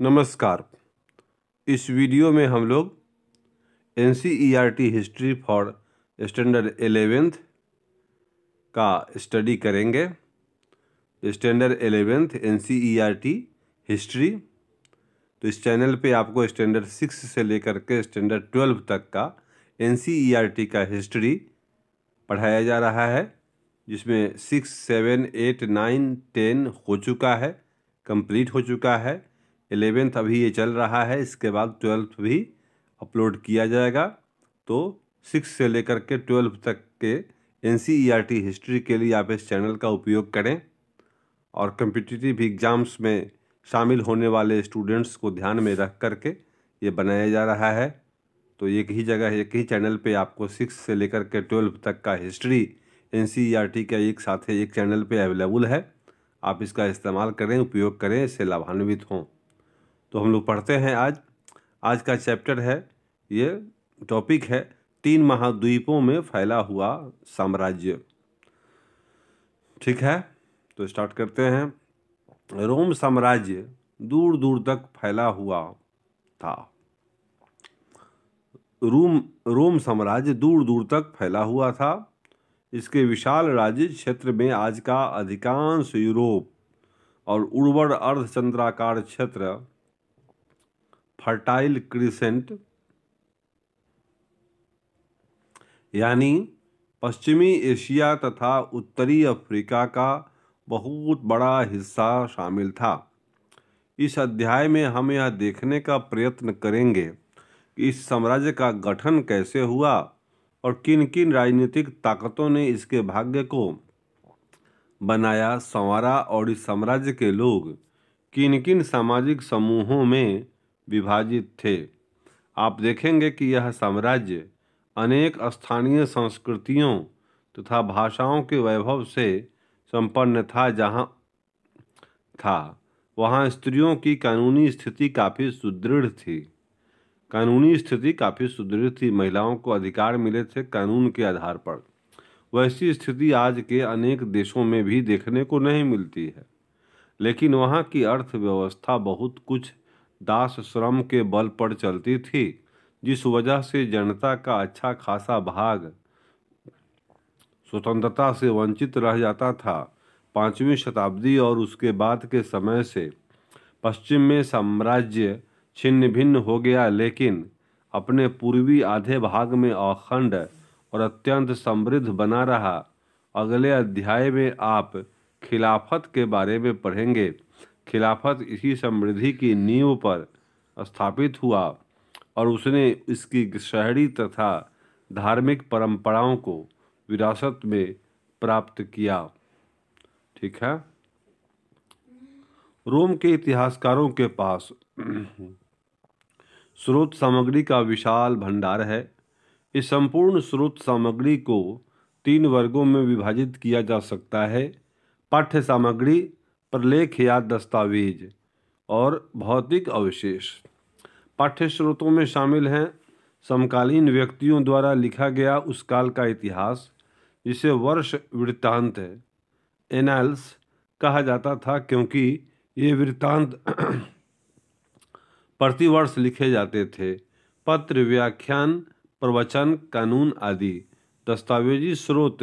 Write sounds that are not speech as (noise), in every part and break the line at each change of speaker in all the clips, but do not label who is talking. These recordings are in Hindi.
नमस्कार इस वीडियो में हम लोग an history for standard eleventh का स्टडी करेंगे स्टैंडर्ड एलेवेंथ एन हिस्ट्री तो इस चैनल पे आपको स्टैंडर्ड सिक्स से लेकर के स्टैंडर्ड ट्वेल्व तक का एन e का हिस्ट्री पढ़ाया जा रहा है जिसमें six seven eight nine ten हो चुका है कंप्लीट हो चुका है एलेवेंथ अभी ये चल रहा है इसके बाद ट्वेल्थ भी अपलोड किया जाएगा तो सिक्स से लेकर के ट्वेल्व तक के एन e हिस्ट्री के लिए आप इस चैनल का उपयोग करें और कम्पिटिटिव एग्ज़ाम्स में शामिल होने वाले स्टूडेंट्स को ध्यान में रख कर के ये बनाया जा रहा है तो एक ही जगह एक ही चैनल पे आपको सिक्स से लेकर के ट्वेल्व तक का हिस्ट्री एन e का एक साथ एक चैनल पे अवेलेबल है आप इसका इस्तेमाल करें उपयोग करें इससे लाभान्वित हों तो हम लोग पढ़ते हैं आज आज का चैप्टर है ये टॉपिक है तीन महाद्वीपों में फैला हुआ साम्राज्य ठीक है तो स्टार्ट करते हैं रोम साम्राज्य दूर दूर तक फैला हुआ था रोम रोम साम्राज्य दूर दूर तक फैला हुआ था इसके विशाल राज्य क्षेत्र में आज का अधिकांश यूरोप और उर्वर अर्धचंद्राकार क्षेत्र फर्टाइल क्रिसेंट यानी पश्चिमी एशिया तथा उत्तरी अफ्रीका का बहुत बड़ा हिस्सा शामिल था इस अध्याय में हम यह देखने का प्रयत्न करेंगे कि इस साम्राज्य का गठन कैसे हुआ और किन किन राजनीतिक ताकतों ने इसके भाग्य को बनाया संवारा और इस साम्राज्य के लोग किन किन सामाजिक समूहों में विभाजित थे आप देखेंगे कि यह साम्राज्य अनेक स्थानीय संस्कृतियों तथा तो भाषाओं के वैभव से संपन्न था जहाँ था वहाँ स्त्रियों की कानूनी स्थिति काफ़ी सुदृढ़ थी कानूनी स्थिति काफ़ी सुदृढ़ थी महिलाओं को अधिकार मिले थे कानून के आधार पर वैसी स्थिति आज के अनेक देशों में भी देखने को नहीं मिलती है लेकिन वहाँ की अर्थव्यवस्था बहुत कुछ दास श्रम के बल पर चलती थी जिस वजह से जनता का अच्छा खासा भाग स्वतंत्रता से वंचित रह जाता था पाँचवीं शताब्दी और उसके बाद के समय से पश्चिम में साम्राज्य छिन्न भिन्न हो गया लेकिन अपने पूर्वी आधे भाग में अखंड और अत्यंत समृद्ध बना रहा अगले अध्याय में आप खिलाफत के बारे में पढ़ेंगे खिलाफत इसी समृद्धि की नींव पर स्थापित हुआ और उसने इसकी शहरी तथा धार्मिक परंपराओं को विरासत में प्राप्त किया ठीक है रोम के इतिहासकारों के पास (clears throat) स्रोत सामग्री का विशाल भंडार है इस संपूर्ण स्रोत सामग्री को तीन वर्गों में विभाजित किया जा सकता है पाठ्य सामग्री प्रलेख या दस्तावेज और भौतिक अवशेष पाठ्य स्रोतों में शामिल हैं समकालीन व्यक्तियों द्वारा लिखा गया उस काल का इतिहास जिसे वर्ष वृत्तांत है एनाल्स कहा जाता था क्योंकि ये वृत्तांत (clears throat) प्रतिवर्ष लिखे जाते थे पत्र व्याख्यान प्रवचन कानून आदि दस्तावेजी स्रोत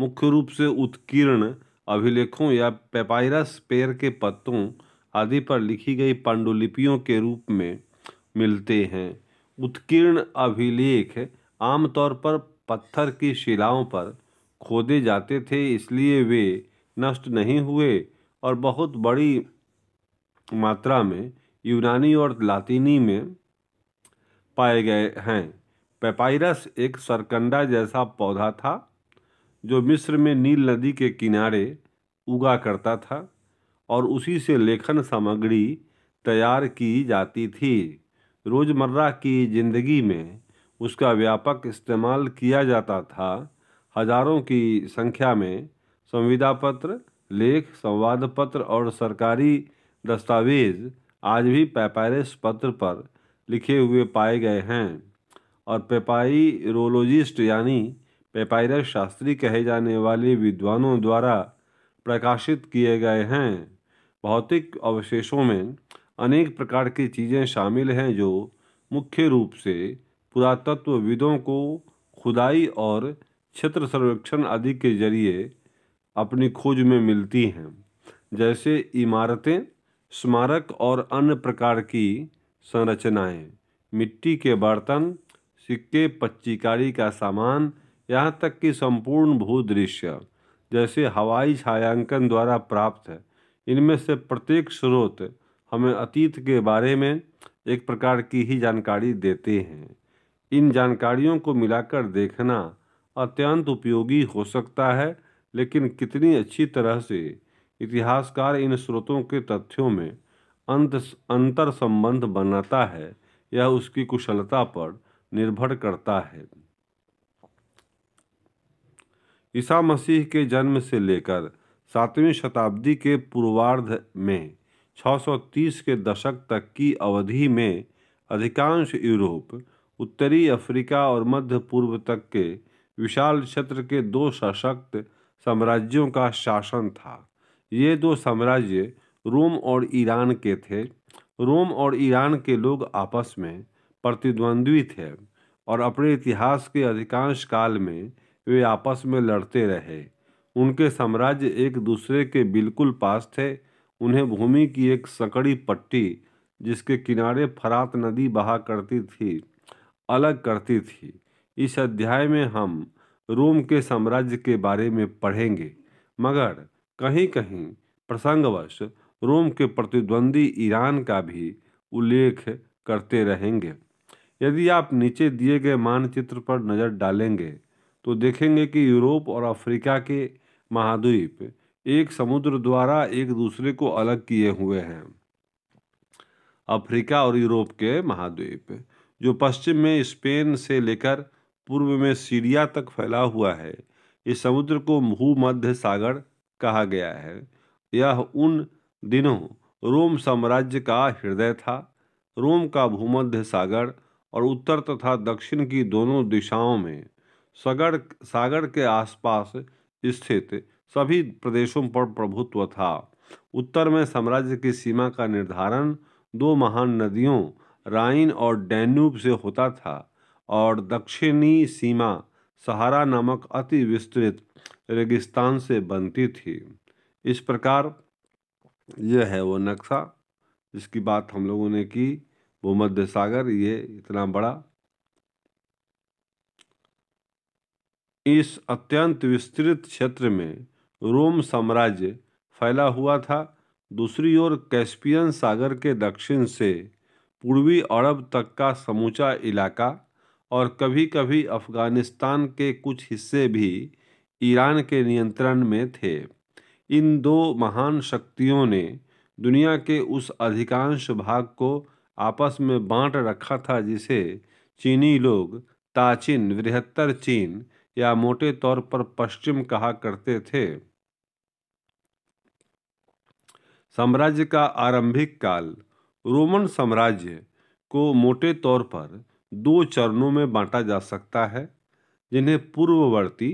मुख्य रूप से उत्कीर्ण अभिलेखों या पेपायरस पेड़ के पत्तों आदि पर लिखी गई पांडुलिपियों के रूप में मिलते हैं उत्कीर्ण अभिलेख आमतौर पर पत्थर की शिलाओं पर खोदे जाते थे इसलिए वे नष्ट नहीं हुए और बहुत बड़ी मात्रा में यूनानी और लातीनी में पाए गए हैं पेपाइरस एक सरकंडा जैसा पौधा था जो मिस्र में नील नदी के किनारे उगा करता था और उसी से लेखन सामग्री तैयार की जाती थी रोज़मर्रा की ज़िंदगी में उसका व्यापक इस्तेमाल किया जाता था हजारों की संख्या में संविदा पत्र लेख संवाद पत्र और सरकारी दस्तावेज आज भी पेपायरस पत्र पर लिखे हुए पाए गए हैं और पेपाई रोलोजिस्ट यानी पेपायरस शास्त्री कहे जाने वाले विद्वानों द्वारा प्रकाशित किए गए हैं भौतिक अवशेषों में अनेक प्रकार की चीज़ें शामिल हैं जो मुख्य रूप से पुरातत्वविदों को खुदाई और क्षेत्र सर्वेक्षण आदि के जरिए अपनी खोज में मिलती हैं जैसे इमारतें स्मारक और अन्य प्रकार की संरचनाएं, मिट्टी के बर्तन सिक्के पच्चीकारी का सामान यहाँ तक कि संपूर्ण भूदृश्य जैसे हवाई छायांकन द्वारा प्राप्त है इनमें से प्रत्येक स्रोत हमें अतीत के बारे में एक प्रकार की ही जानकारी देते हैं इन जानकारियों को मिलाकर देखना अत्यंत उपयोगी हो सकता है लेकिन कितनी अच्छी तरह से इतिहासकार इन स्रोतों के तथ्यों में अंत अंतर संबंध बनाता है यह उसकी कुशलता पर निर्भर करता है ईसा मसीह के जन्म से लेकर सातवीं शताब्दी के पूर्वार्ध में 630 के दशक तक की अवधि में अधिकांश यूरोप उत्तरी अफ्रीका और मध्य पूर्व तक के विशाल क्षेत्र के दो सशक्त साम्राज्यों का शासन था ये दो साम्राज्य रोम और ईरान के थे रोम और ईरान के लोग आपस में प्रतिद्वंद्वी थे और अपने इतिहास के अधिकांश काल में वे आपस में लड़ते रहे उनके साम्राज्य एक दूसरे के बिल्कुल पास थे उन्हें भूमि की एक सकड़ी पट्टी जिसके किनारे फरात नदी बहा करती थी अलग करती थी इस अध्याय में हम रोम के साम्राज्य के बारे में पढ़ेंगे मगर कहीं कहीं प्रसंगवश रोम के प्रतिद्वंदी ईरान का भी उल्लेख करते रहेंगे यदि आप नीचे दिए गए मानचित्र पर नज़र डालेंगे तो देखेंगे कि यूरोप और अफ्रीका के महाद्वीप एक समुद्र द्वारा एक दूसरे को अलग किए हुए हैं अफ्रीका और यूरोप के महाद्वीप जो पश्चिम में स्पेन से लेकर पूर्व में सीरिया तक फैला हुआ है इस समुद्र को भूमध्य सागर कहा गया है यह उन दिनों रोम साम्राज्य का हृदय था रोम का भूमध्य सागर और उत्तर तथा दक्षिण की दोनों दिशाओं में सगर सागर के आसपास स्थित सभी प्रदेशों पर प्रभुत्व था उत्तर में साम्राज्य की सीमा का निर्धारण दो महान नदियों राइन और डैन्यूब से होता था और दक्षिणी सीमा सहारा नामक अति विस्तृत रेगिस्तान से बनती थी इस प्रकार यह है वो नक्शा जिसकी बात हम लोगों ने की भूमध्य सागर ये इतना बड़ा इस अत्यंत विस्तृत क्षेत्र में रोम साम्राज्य फैला हुआ था दूसरी ओर कैस्पियन सागर के दक्षिण से पूर्वी अरब तक का समूचा इलाका और कभी कभी अफ़गानिस्तान के कुछ हिस्से भी ईरान के नियंत्रण में थे इन दो महान शक्तियों ने दुनिया के उस अधिकांश भाग को आपस में बांट रखा था जिसे चीनी लोग ताचिन बृहत्तर चीन या मोटे तौर पर पश्चिम कहा करते थे साम्राज्य का आरंभिक काल रोमन साम्राज्य को मोटे तौर पर दो चरणों में बांटा जा सकता है जिन्हें पूर्ववर्ती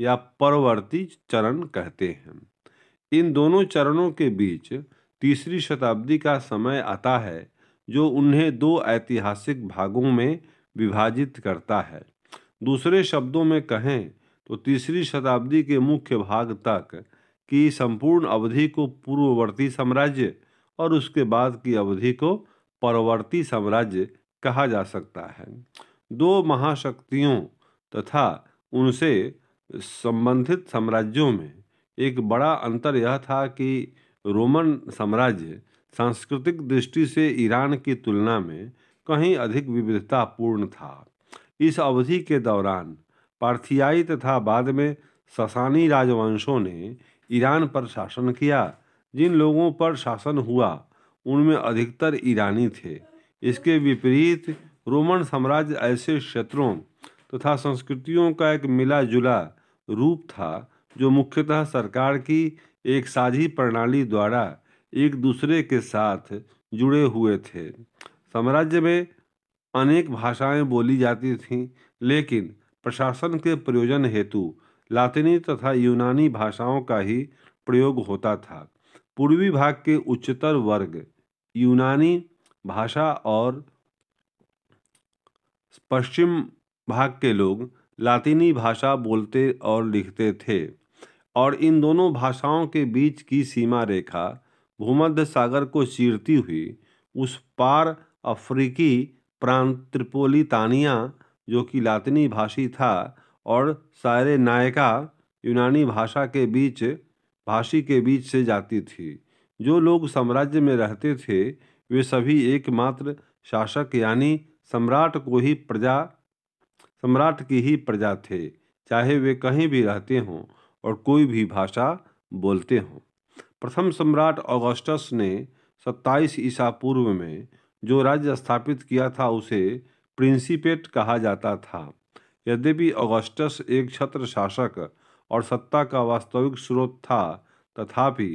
या परवर्ती चरण कहते हैं इन दोनों चरणों के बीच तीसरी शताब्दी का समय आता है जो उन्हें दो ऐतिहासिक भागों में विभाजित करता है दूसरे शब्दों में कहें तो तीसरी शताब्दी के मुख्य भाग तक की संपूर्ण अवधि को पूर्ववर्ती साम्राज्य और उसके बाद की अवधि को परवर्ती साम्राज्य कहा जा सकता है दो महाशक्तियों तथा उनसे संबंधित साम्राज्यों में एक बड़ा अंतर यह था कि रोमन साम्राज्य सांस्कृतिक दृष्टि से ईरान की तुलना में कहीं अधिक विविधतापूर्ण था इस अवधि के दौरान पार्थियाई तथा बाद में ससानी राजवंशों ने ईरान पर शासन किया जिन लोगों पर शासन हुआ उनमें अधिकतर ईरानी थे इसके विपरीत रोमन साम्राज्य ऐसे क्षेत्रों तथा संस्कृतियों का एक मिला जुला रूप था जो मुख्यतः सरकार की एक साझी प्रणाली द्वारा एक दूसरे के साथ जुड़े हुए थे साम्राज्य में अनेक भाषाएं बोली जाती थीं लेकिन प्रशासन के प्रयोजन हेतु लातिनी तथा यूनानी भाषाओं का ही प्रयोग होता था पूर्वी भाग के उच्चतर वर्ग यूनानी भाषा और पश्चिम भाग के लोग लातिनी भाषा बोलते और लिखते थे और इन दोनों भाषाओं के बीच की सीमा रेखा भूमध्य सागर को चीरती हुई उस पार अफ्रीकी प्रांत्रिपोलितानिया जो कि लातिनी भाषी था और सारे नायका यूनानी भाषा के बीच भाषी के बीच से जाती थी जो लोग साम्राज्य में रहते थे वे सभी एकमात्र शासक यानी सम्राट को ही प्रजा सम्राट की ही प्रजा थे चाहे वे कहीं भी रहते हों और कोई भी भाषा बोलते हों प्रथम सम्राट ऑगस्टस ने 27 ईसा पूर्व में जो राज्य स्थापित किया था उसे प्रिंसिपेट कहा जाता था यद्यपि ऑगस्टस एक छत्र शासक और सत्ता का वास्तविक स्रोत था तथापि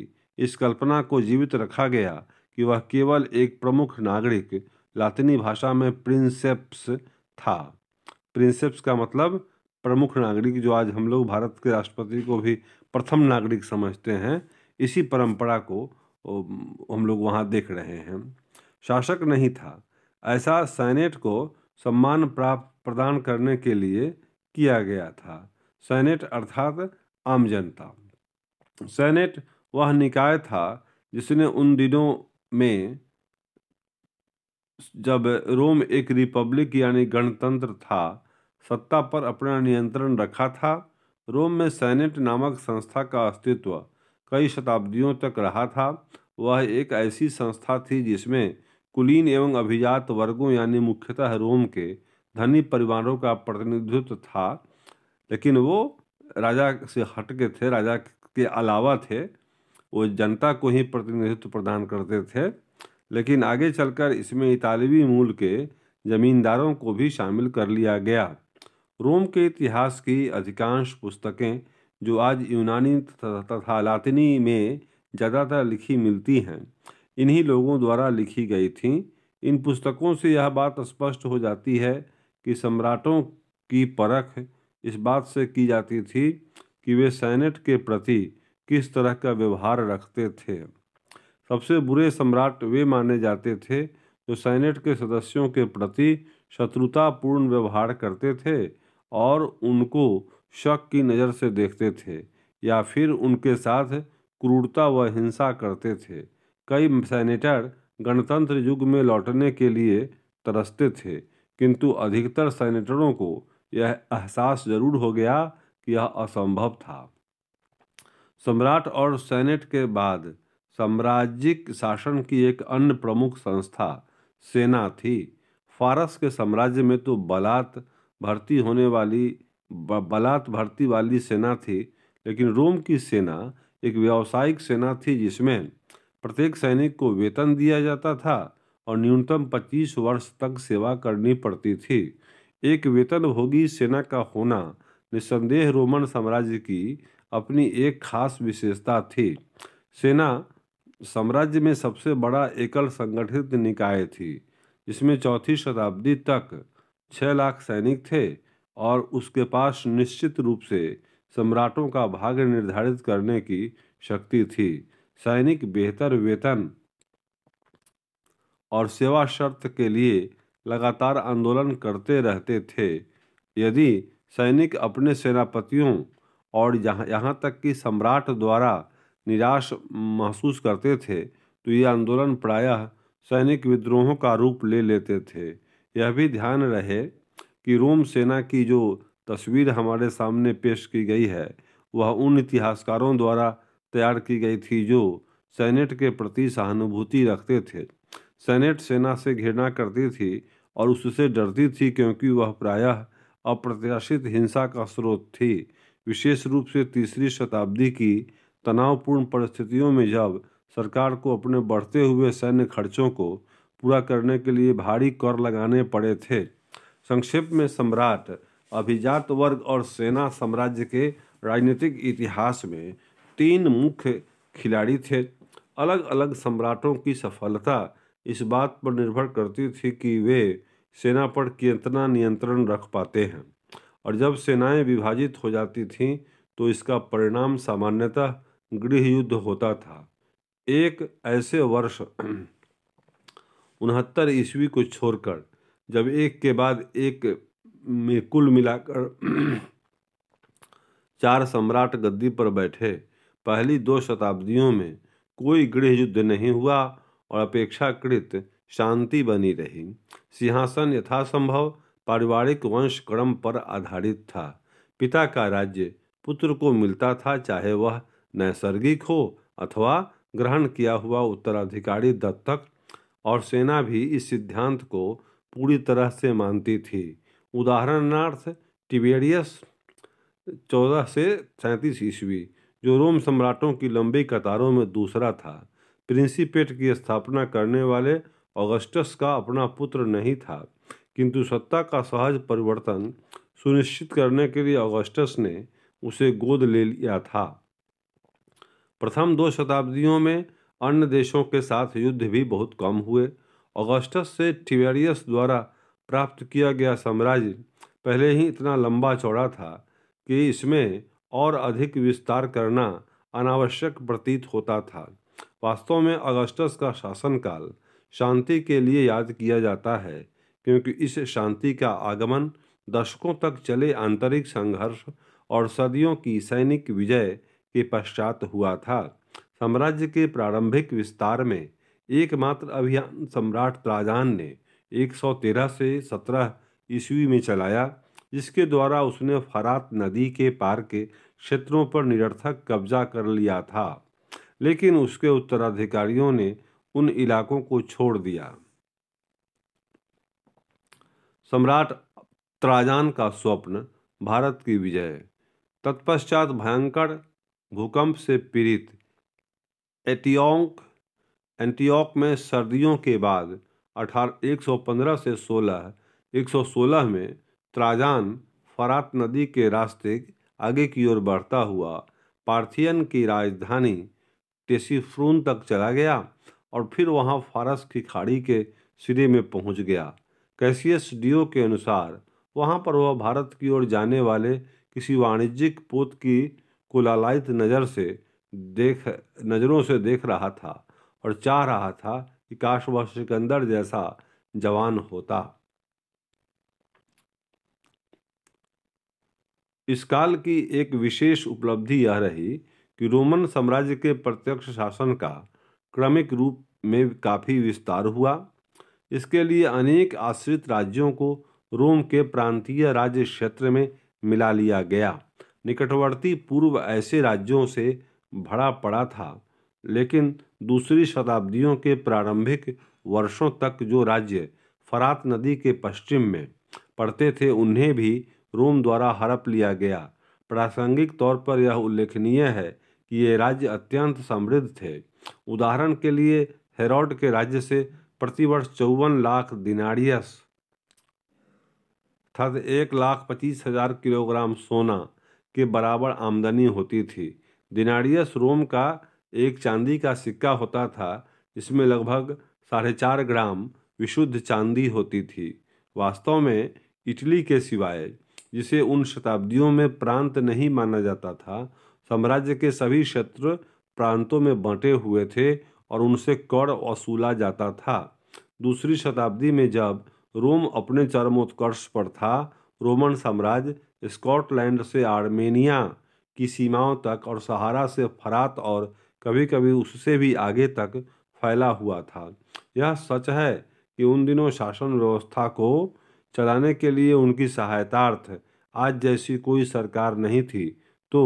इस कल्पना को जीवित रखा गया कि वह केवल एक प्रमुख नागरिक लातिनी भाषा में प्रिंसेप्स था प्रिंसेप्स का मतलब प्रमुख नागरिक जो आज हम लोग भारत के राष्ट्रपति को भी प्रथम नागरिक समझते हैं इसी परंपरा को हम लोग वहाँ देख रहे हैं शासक नहीं था ऐसा सैनेट को सम्मान प्राप्त प्रदान करने के लिए किया गया था सैनेट अर्थात आम जनता सैनेट वह निकाय था जिसने उन दिनों में जब रोम एक रिपब्लिक यानी गणतंत्र था सत्ता पर अपना नियंत्रण रखा था रोम में सैनेट नामक संस्था का अस्तित्व कई शताब्दियों तक रहा था वह एक ऐसी संस्था थी जिसमें कुलीन एवं अभिजात वर्गों यानी मुख्यतः रोम के धनी परिवारों का प्रतिनिधित्व था लेकिन वो राजा से हट के थे राजा के अलावा थे वो जनता को ही प्रतिनिधित्व प्रदान करते थे लेकिन आगे चलकर इसमें इतालवी मूल के जमींदारों को भी शामिल कर लिया गया रोम के इतिहास की अधिकांश पुस्तकें जो आज यूनानी तथा लातिनी में ज़्यादातर लिखी मिलती हैं इन्हीं लोगों द्वारा लिखी गई थी इन पुस्तकों से यह बात स्पष्ट हो जाती है कि सम्राटों की परख इस बात से की जाती थी कि वे सैनेट के प्रति किस तरह का व्यवहार रखते थे सबसे बुरे सम्राट वे माने जाते थे जो सैनेट के सदस्यों के प्रति शत्रुतापूर्ण व्यवहार करते थे और उनको शक की नज़र से देखते थे या फिर उनके साथ क्रूरता व हिंसा करते थे कई सेनेटर गणतंत्र युग में लौटने के लिए तरसते थे किंतु अधिकतर सेनेटरों को यह एहसास जरूर हो गया कि यह असंभव था सम्राट और सेनेट के बाद साम्राज्यिक शासन की एक अन्य प्रमुख संस्था सेना थी फारस के साम्राज्य में तो बलात् भर्ती होने वाली बलात् भर्ती वाली सेना थी लेकिन रोम की सेना एक व्यावसायिक सेना थी जिसमें प्रत्येक सैनिक को वेतन दिया जाता था और न्यूनतम 25 वर्ष तक सेवा करनी पड़ती थी एक वेतनभोगी सेना का होना निस्संदेह रोमन साम्राज्य की अपनी एक खास विशेषता थी सेना साम्राज्य में सबसे बड़ा एकल संगठित निकाय थी जिसमें चौथी शताब्दी तक छः लाख सैनिक थे और उसके पास निश्चित रूप से सम्राटों का भाग्य निर्धारित करने की शक्ति थी सैनिक बेहतर वेतन और सेवा शर्त के लिए लगातार आंदोलन करते रहते थे यदि सैनिक अपने सेनापतियों और यहाँ यहाँ तक कि सम्राट द्वारा निराश महसूस करते थे तो ये आंदोलन प्रायः सैनिक विद्रोहों का रूप ले लेते थे यह भी ध्यान रहे कि रोम सेना की जो तस्वीर हमारे सामने पेश की गई है वह उन इतिहासकारों द्वारा तैयार की गई थी जो सेनेट के प्रति सहानुभूति रखते थे सेनेट सेना से घृणा करती थी और उससे डरती थी क्योंकि वह प्रायः अप्रत्याशित हिंसा का स्रोत थी विशेष रूप से तीसरी शताब्दी की तनावपूर्ण परिस्थितियों में जब सरकार को अपने बढ़ते हुए सैन्य खर्चों को पूरा करने के लिए भारी कर लगाने पड़े थे संक्षेप में सम्राट अभिजात वर्ग और सेना साम्राज्य के राजनीतिक इतिहास में तीन मुख्य खिलाड़ी थे अलग अलग सम्राटों की सफलता इस बात पर निर्भर करती थी कि वे सेना पर कितना नियंत्रण रख पाते हैं और जब सेनाएं विभाजित हो जाती थीं तो इसका परिणाम सामान्यतः गृह युद्ध होता था एक ऐसे वर्ष (clears throat) उनहत्तर ईस्वी को छोड़कर जब एक के बाद एक में कुल मिलाकर (clears throat) चार सम्राट गद्दी पर बैठे पहली दो शताब्दियों में कोई गृह युद्ध नहीं हुआ और अपेक्षाकृत शांति बनी रही सिंहासन यथासंभव पारिवारिक वंश क्रम पर आधारित था पिता का राज्य पुत्र को मिलता था चाहे वह नैसर्गिक हो अथवा ग्रहण किया हुआ उत्तराधिकारी दत्तक और सेना भी इस सिद्धांत को पूरी तरह से मानती थी उदाहरणार्थ टिबेरियस चौदह से सैंतीस ईस्वी जो रोम सम्राटों की लंबी कतारों में दूसरा था प्रिंसिपेट की स्थापना करने वाले ऑगस्टस का अपना पुत्र नहीं था किंतु सत्ता का सहज परिवर्तन सुनिश्चित करने के लिए ऑगस्टस ने उसे गोद ले लिया था प्रथम दो शताब्दियों में अन्य देशों के साथ युद्ध भी बहुत कम हुए ऑगस्टस से टिवेरियस द्वारा प्राप्त किया गया साम्राज्य पहले ही इतना लंबा चौड़ा था कि इसमें और अधिक विस्तार करना अनावश्यक प्रतीत होता था वास्तव में अगस्टस का शासनकाल शांति के लिए याद किया जाता है क्योंकि इस शांति का आगमन दशकों तक चले आंतरिक संघर्ष और सदियों की सैनिक विजय के पश्चात हुआ था साम्राज्य के प्रारंभिक विस्तार में एकमात्र अभियान सम्राट त्राजान ने 113 से 17 ईस्वी में चलाया जिसके द्वारा उसने फरात नदी के पार के क्षेत्रों पर निरर्थक कब्जा कर लिया था लेकिन उसके उत्तराधिकारियों ने उन इलाकों को छोड़ दिया सम्राट त्राजान का स्वप्न भारत की विजय तत्पश्चात भयंकर भूकंप से पीड़ित एटियोंक एंटियोक में सर्दियों के बाद अठारह एक से 16 116 में त्राजान फरात नदी के रास्ते आगे की ओर बढ़ता हुआ पार्थियन की राजधानी टेसीफ्रून तक चला गया और फिर वहां फारस की खाड़ी के सिरे में पहुंच गया कैसियस डीओ के अनुसार वहां पर वह भारत की ओर जाने वाले किसी वाणिज्यिक पोत की कुलालायत नज़र से देख नज़रों से देख रहा था और चाह रहा था कि काश वह सिकंदर जैसा जवान होता इस काल की एक विशेष उपलब्धि यह रही कि रोमन साम्राज्य के प्रत्यक्ष शासन का क्रमिक रूप में काफ़ी विस्तार हुआ इसके लिए अनेक आश्रित राज्यों को रोम के प्रांतीय राज्य क्षेत्र में मिला लिया गया निकटवर्ती पूर्व ऐसे राज्यों से भरा पड़ा था लेकिन दूसरी शताब्दियों के प्रारंभिक वर्षों तक जो राज्य फरात नदी के पश्चिम में पड़ते थे उन्हें भी रोम द्वारा हड़प लिया गया प्रासंगिक तौर पर यह उल्लेखनीय है कि ये राज्य अत्यंत समृद्ध थे उदाहरण के लिए हेरोड के राज्य से प्रतिवर्ष चौवन लाख दिनारियस अर्थात एक लाख पच्चीस हजार किलोग्राम सोना के बराबर आमदनी होती थी दिनारियस रोम का एक चांदी का सिक्का होता था जिसमें लगभग साढ़े चार ग्राम विशुद्ध चांदी होती थी वास्तव में इटली के सिवाय जिसे उन शताब्दियों में प्रांत नहीं माना जाता था साम्राज्य के सभी क्षेत्र प्रांतों में बंटे हुए थे और उनसे कर वसूला जाता था दूसरी शताब्दी में जब रोम अपने चरमोत्कर्ष पर था रोमन साम्राज्य स्कॉटलैंड से आर्मेनिया की सीमाओं तक और सहारा से फरात और कभी कभी उससे भी आगे तक फैला हुआ था यह सच है कि उन दिनों शासन व्यवस्था को चलाने के लिए उनकी सहायतार्थ आज जैसी कोई सरकार नहीं थी तो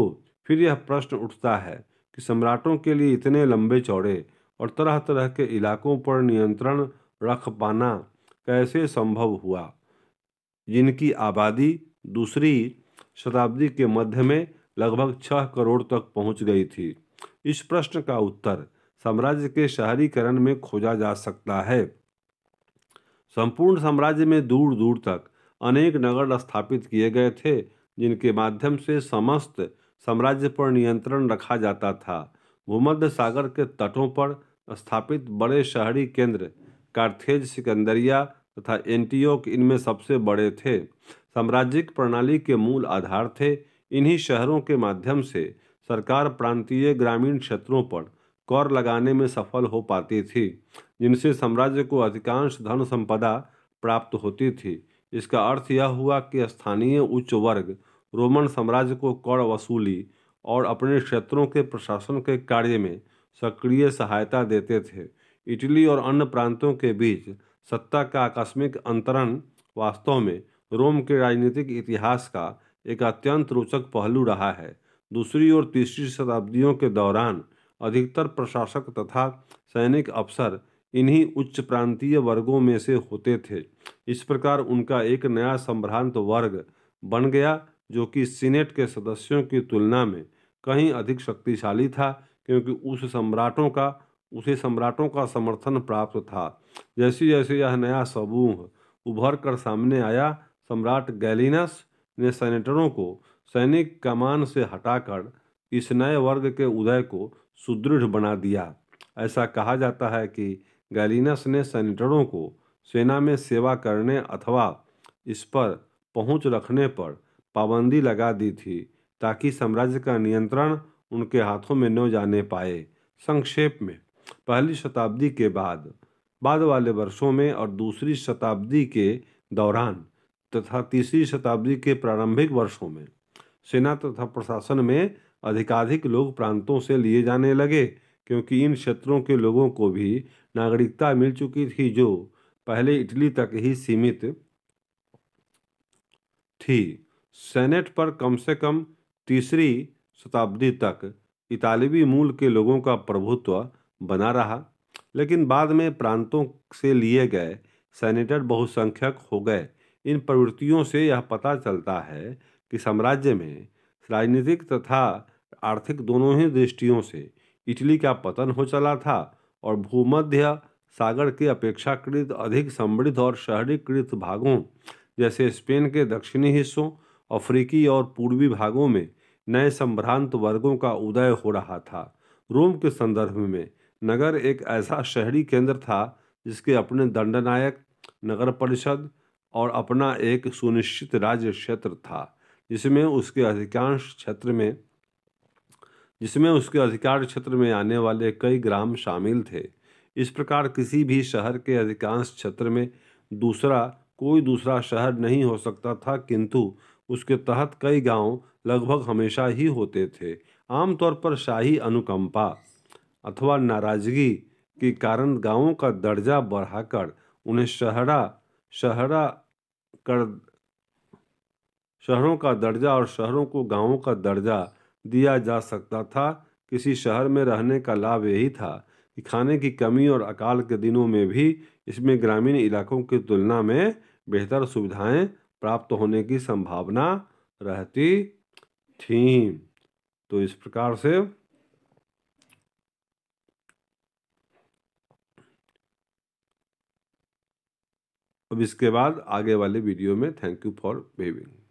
फिर यह प्रश्न उठता है कि सम्राटों के लिए इतने लंबे चौड़े और तरह तरह के इलाकों पर नियंत्रण रख पाना कैसे संभव हुआ जिनकी आबादी दूसरी शताब्दी के मध्य में लगभग छह करोड़ तक पहुंच गई थी इस प्रश्न का उत्तर साम्राज्य के शहरीकरण में खोजा जा सकता है संपूर्ण साम्राज्य में दूर दूर तक अनेक नगर स्थापित किए गए थे जिनके माध्यम से समस्त साम्राज्य पर नियंत्रण रखा जाता था भूमध्य सागर के तटों पर स्थापित बड़े शहरी केंद्र कार्थेज सिकंदरिया तथा एंटीयोक इनमें सबसे बड़े थे साम्राज्यिक प्रणाली के मूल आधार थे इन्हीं शहरों के माध्यम से सरकार प्रांतीय ग्रामीण क्षेत्रों पर कर लगाने में सफल हो पाती थी जिनसे साम्राज्य को अधिकांश धन संपदा प्राप्त होती थी इसका अर्थ यह हुआ कि स्थानीय उच्च वर्ग रोमन साम्राज्य को कर वसूली और अपने क्षेत्रों के प्रशासन के कार्य में सक्रिय सहायता देते थे इटली और अन्य प्रांतों के बीच सत्ता का आकस्मिक अंतरण वास्तव में रोम के राजनीतिक इतिहास का एक अत्यंत रोचक पहलू रहा है दूसरी और तीसरी शताब्दियों के दौरान अधिकतर प्रशासक तथा सैनिक अफसर इन्हीं उच्च प्रांतीय वर्गों में से होते थे इस प्रकार उनका एक नया संभ्रांत वर्ग बन गया जो कि सीनेट के सदस्यों की तुलना में कहीं अधिक शक्तिशाली था क्योंकि उस सम्राटों का उसे सम्राटों का समर्थन प्राप्त था जैसे जैसे यह नया समूह उभर कर सामने आया सम्राट गैलिनस ने सैनेटरों को सैनिक कमान से हटाकर इस नए वर्ग के उदय को सुदृढ़ बना दिया ऐसा कहा जाता है कि गैलिनस ने सैनिटरों को सेना में सेवा करने अथवा इस पर पहुंच रखने पर पाबंदी लगा दी थी ताकि साम्राज्य का नियंत्रण उनके हाथों में न जाने पाए संक्षेप में पहली शताब्दी के बाद बाद वाले वर्षों में और दूसरी शताब्दी के दौरान तथा तीसरी शताब्दी के प्रारंभिक वर्षों में सेना तथा प्रशासन में अधिकाधिक लोग प्रांतों से लिए जाने लगे क्योंकि इन क्षेत्रों के लोगों को भी नागरिकता मिल चुकी थी जो पहले इटली तक ही सीमित थी सेनेट पर कम से कम तीसरी शताब्दी तक इतालवी मूल के लोगों का प्रभुत्व बना रहा लेकिन बाद में प्रांतों से लिए गए सेनेटर बहुसंख्यक हो गए इन प्रवृत्तियों से यह पता चलता है कि साम्राज्य में राजनीतिक तथा आर्थिक दोनों ही दृष्टियों से इटली का पतन हो चला था और भूमध्य सागर के अपेक्षाकृत अधिक समृद्ध और शहरीकृत भागों जैसे स्पेन के दक्षिणी हिस्सों अफ्रीकी और पूर्वी भागों में नए संभ्रांत वर्गों का उदय हो रहा था रोम के संदर्भ में नगर एक ऐसा शहरी केंद्र था जिसके अपने दंडनायक नगर परिषद और अपना एक सुनिश्चित राज्य क्षेत्र था जिसमें उसके अधिकांश क्षेत्र में जिसमें उसके अधिकार क्षेत्र में आने वाले कई ग्राम शामिल थे इस प्रकार किसी भी शहर के अधिकांश क्षेत्र में दूसरा कोई दूसरा शहर नहीं हो सकता था किंतु उसके तहत कई गांव लगभग हमेशा ही होते थे आमतौर पर शाही अनुकंपा अथवा नाराजगी के कारण गांवों का दर्जा बढ़ाकर उन्हें शहरा शहरा कर शहरों का दर्जा और शहरों को गांवों का दर्जा दिया जा सकता था किसी शहर में रहने का लाभ यही था कि खाने की कमी और अकाल के दिनों में भी इसमें ग्रामीण इलाकों की तुलना में बेहतर सुविधाएं प्राप्त होने की संभावना रहती थी तो इस प्रकार से अब इसके बाद आगे वाले वीडियो में थैंक यू फॉर वेविंग